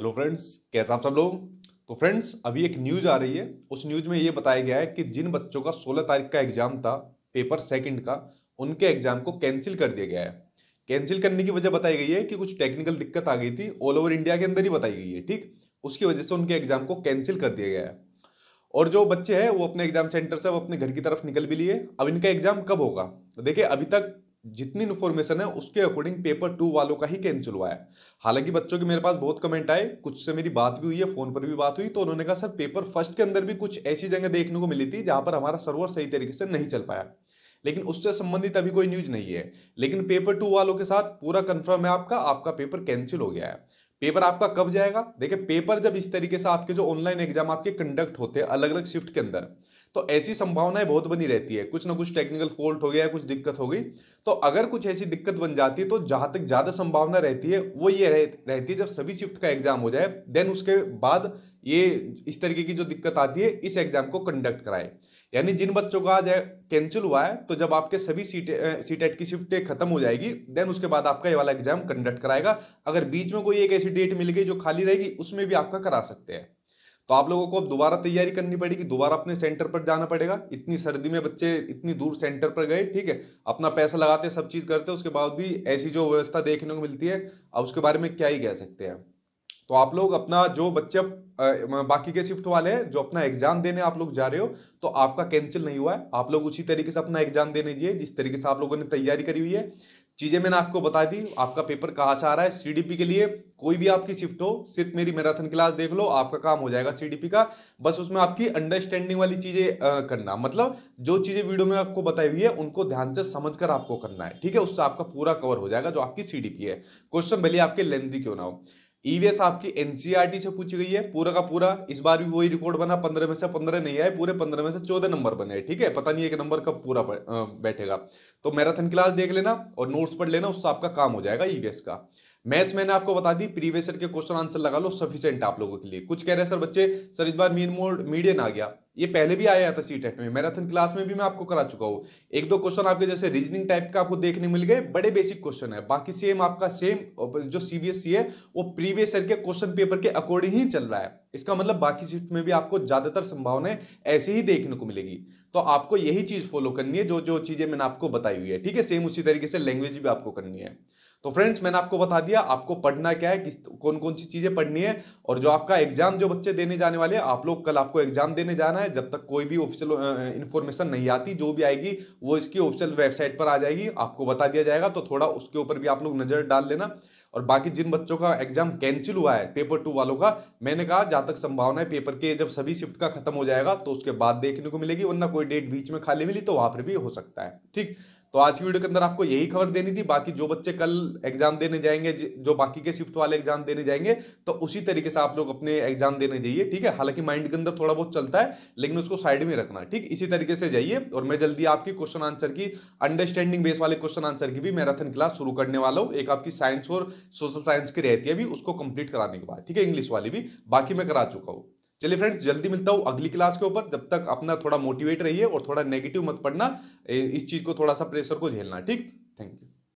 hello friends कैसे आप सब लोग तो फ्रेंड्स अभी एक न्यूज आ रही है उस न्यूज में ये बताया गया है कि जिन बच्चों का 16 तारीख का एग्जाम था पेपर सेकंड का उनके एग्जाम को कैंसिल कर दिया गया है कैंसिल करने की वजह बताई गई है कि कुछ टेक्निकल दिक्कत आ गई थी ऑल ओवर इंडिया के अंदर ही बताई गई है ठीक उसकी वजह से उनके एग्जाम को कैंसिल कर दिया गया है और जो बच्चे हैं वो अपने एग्जाम सेंटर से अब अपने घर की तरफ निकल भी लिए अब इनका एग्जाम कब होगा तो देखिए अभी तक जितनी इन्फॉर्मेशन है उसके अकॉर्डिंग पेपर टू वालों का ही कैंसिल हुआ है हालांकि बच्चों के मेरे पास बहुत कमेंट आए कुछ से मेरी बात भी हुई है फोन पर भी बात हुई तो उन्होंने कहा सर पेपर फर्स्ट के अंदर भी कुछ ऐसी जगह देखने को मिली थी जहां पर हमारा सर्वर सही तरीके से नहीं चल पाया लेकिन उससे संबंधित अभी कोई न्यूज नहीं है लेकिन पेपर टू वालों के साथ पूरा कंफर्म है आपका आपका पेपर कैंसिल हो गया है पेपर आपका कब जाएगा देखिए पेपर जब इस तरीके से आपके जो ऑनलाइन एग्जाम आपके कंडक्ट होते हैं अलग अलग शिफ्ट के अंदर तो ऐसी संभावनाएं बहुत बनी रहती है कुछ ना कुछ टेक्निकल फॉल्ट हो गया है कुछ दिक्कत हो गई तो अगर कुछ ऐसी दिक्कत बन जाती है तो जहां तक ज़्यादा संभावना रहती है वो ये रह, रहती है जब सभी शिफ्ट का एग्जाम हो जाए देन उसके बाद ये इस तरीके की जो दिक्कत आती है इस एग्जाम को कंडक्ट कराए यानी जिन बच्चों का आज कैंसिल हुआ है तो जब आपके सभी सीट सीटेट की शिफ्टें खत्म हो जाएगी देन उसके बाद आपका ये वाला एग्जाम कंडक्ट कराएगा अगर बीच में कोई एक ऐसी डेट मिल गई जो खाली रहेगी उसमें भी आपका करा सकते हैं तो आप लोगों को अब दोबारा तैयारी करनी पड़ेगी दोबारा अपने सेंटर पर जाना पड़ेगा इतनी सर्दी में बच्चे इतनी दूर सेंटर पर गए ठीक है अपना पैसा लगाते सब चीज़ करते उसके बाद भी ऐसी जो व्यवस्था देखने को मिलती है अब उसके बारे में क्या ही कह सकते हैं तो आप लोग अपना जो बच्चे बाकी के शिफ्ट वाले हैं जो अपना एग्जाम देने आप लोग जा रहे हो तो आपका कैंसिल नहीं हुआ है आप लोग उसी तरीके से अपना एग्जाम देने दिए जिस तरीके से आप लोगों ने तैयारी करी हुई है चीज़ें मैंने आपको बता दी आपका पेपर कहाँ से आ रहा है सीडीपी के लिए कोई भी आपकी शिफ्ट हो सिर्फ मेरी मैराथन क्लास देख लो आपका काम हो जाएगा सीडीपी का बस उसमें आपकी अंडरस्टैंडिंग वाली चीज़ें करना मतलब जो चीज़ें वीडियो में आपको बताई हुई है उनको ध्यान से समझ कर आपको करना है ठीक है उससे आपका पूरा कवर हो जाएगा जो आपकी सीडीपी है क्वेश्चन भले आपके लेंदी क्यों ना हो ईवीएस e आपकी एनसीईआरटी e से पूछी गई है पूरा का पूरा इस बार भी वही रिकॉर्ड बना पंद्रह में से पंद्रह नहीं आए पूरे पंद्रह में से चौदह नंबर बने ठीक है पता नहीं एक नंबर कब पूरा बैठेगा तो मैराथन क्लास देख लेना और नोट्स पढ़ लेना उससे आपका काम हो जाएगा ईवीएस e का मैथ्स मैंने आपको बता दी प्रीवियस के क्वेश्चन आंसर लगा लो सफिशियंट आप लोगों के लिए कुछ कह रहे हैं सर बच्चे सर इस बार मीन मोड मीडियन आ गया ये पहले भी आया था सी टेट e में मैराथन क्लास में भी मैं आपको करा चुका हूँ एक दो क्वेश्चन आपके जैसे रीजनिंग टाइप का आपको देखने मिल गए बड़े बेसिक क्वेश्चन है बाकी सेम आपका सेम जो सीबीएसई है वो प्रीवियस ईयर के क्वेश्चन पेपर के अकॉर्डिंग ही चल रहा है इसका मतलब बाकी शिफ्ट में भी आपको ज़्यादातर संभावनाएं ऐसे ही देखने को मिलेगी तो आपको यही चीज़ फॉलो करनी है जो जो चीज़ें मैंने आपको बताई हुई है ठीक है सेम उसी तरीके से लैंग्वेज भी आपको करनी है तो फ्रेंड्स मैंने आपको बता दिया आपको पढ़ना क्या है किस कौन कौन सी चीज़ें पढ़नी है और जो आपका एग्जाम जो बच्चे देने जाने वाले हैं आप लोग कल आपको एग्जाम देने जाना है जब तक कोई भी ऑफिशियल इन्फॉर्मेशन नहीं आती जो भी आएगी वो इसकी ऑफिशियल वेबसाइट पर आ जाएगी आपको बता दिया जाएगा तो थोड़ा उसके ऊपर भी आप लोग नज़र डाल लेना और बाकी जिन बच्चों का एग्जाम कैंसिल हुआ है पेपर टू वालों का मैंने कहा जहाँ तक संभावना है पेपर के जब सभी शिफ्ट का खत्म हो जाएगा तो उसके बाद देखने को मिलेगी वरना कोई डेट बीच में खाली मिली तो वहाँ पर भी हो सकता है ठीक तो आज की वीडियो के अंदर आपको यही खबर देनी थी बाकी जो बच्चे कल एग्जाम देने जाएंगे जो बाकी के शिफ्ट वाले एग्जाम देने जाएंगे तो उसी तरीके से आप लोग अपने एग्जाम देने जाइए ठीक है हालांकि माइंड के अंदर थोड़ा बहुत चलता है लेकिन उसको साइड में रखना ठीक इसी तरीके से जाइए और मैं जल्दी आपकी क्वेश्चन आंसर की अंडरस्टैंडिंग बेस वाले क्वेश्चन आंसर की भी मैराथन क्लास शुरू करने वाला हूँ एक आपकी साइंस और सोशल साइंस की रहती है भी उसको कंप्लीट कराने के बाद ठीक है इंग्लिश वाली भी बाकी मैं करा चुका हूँ चलिए फ्रेंड्स जल्दी मिलता हूँ अगली क्लास के ऊपर जब तक अपना थोड़ा मोटिवेट रहिए और थोड़ा नेगेटिव मत पढ़ना इस चीज़ को थोड़ा सा प्रेशर को झेलना ठीक थैंक यू